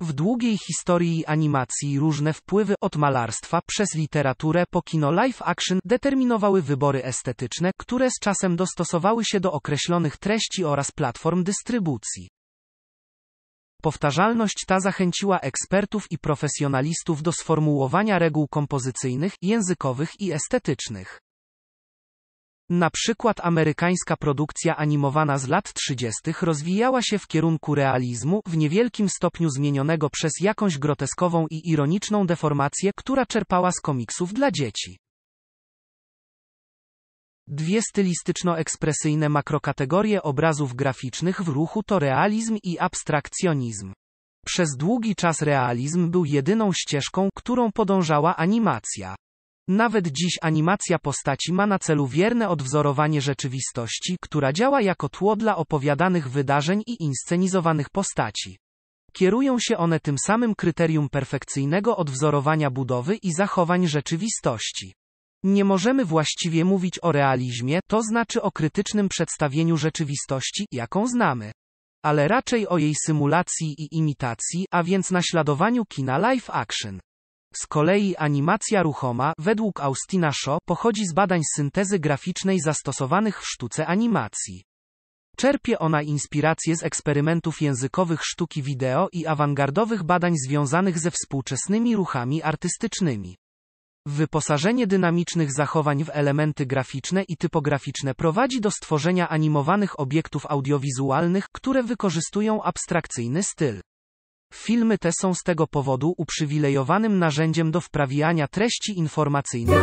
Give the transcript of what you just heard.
W długiej historii animacji różne wpływy od malarstwa przez literaturę po kino live action determinowały wybory estetyczne, które z czasem dostosowały się do określonych treści oraz platform dystrybucji. Powtarzalność ta zachęciła ekspertów i profesjonalistów do sformułowania reguł kompozycyjnych, językowych i estetycznych. Na przykład amerykańska produkcja animowana z lat 30. rozwijała się w kierunku realizmu, w niewielkim stopniu zmienionego przez jakąś groteskową i ironiczną deformację, która czerpała z komiksów dla dzieci. Dwie stylistyczno-ekspresyjne makrokategorie obrazów graficznych w ruchu to realizm i abstrakcjonizm. Przez długi czas realizm był jedyną ścieżką, którą podążała animacja. Nawet dziś animacja postaci ma na celu wierne odwzorowanie rzeczywistości, która działa jako tło dla opowiadanych wydarzeń i inscenizowanych postaci. Kierują się one tym samym kryterium perfekcyjnego odwzorowania budowy i zachowań rzeczywistości. Nie możemy właściwie mówić o realizmie, to znaczy o krytycznym przedstawieniu rzeczywistości, jaką znamy ale raczej o jej symulacji i imitacji, a więc naśladowaniu kina live action. Z kolei animacja ruchoma, według Austina Shaw, pochodzi z badań syntezy graficznej zastosowanych w sztuce animacji. Czerpie ona inspirację z eksperymentów językowych sztuki wideo i awangardowych badań związanych ze współczesnymi ruchami artystycznymi. Wyposażenie dynamicznych zachowań w elementy graficzne i typograficzne prowadzi do stworzenia animowanych obiektów audiowizualnych, które wykorzystują abstrakcyjny styl. Filmy te są z tego powodu uprzywilejowanym narzędziem do wprawiania treści informacyjnych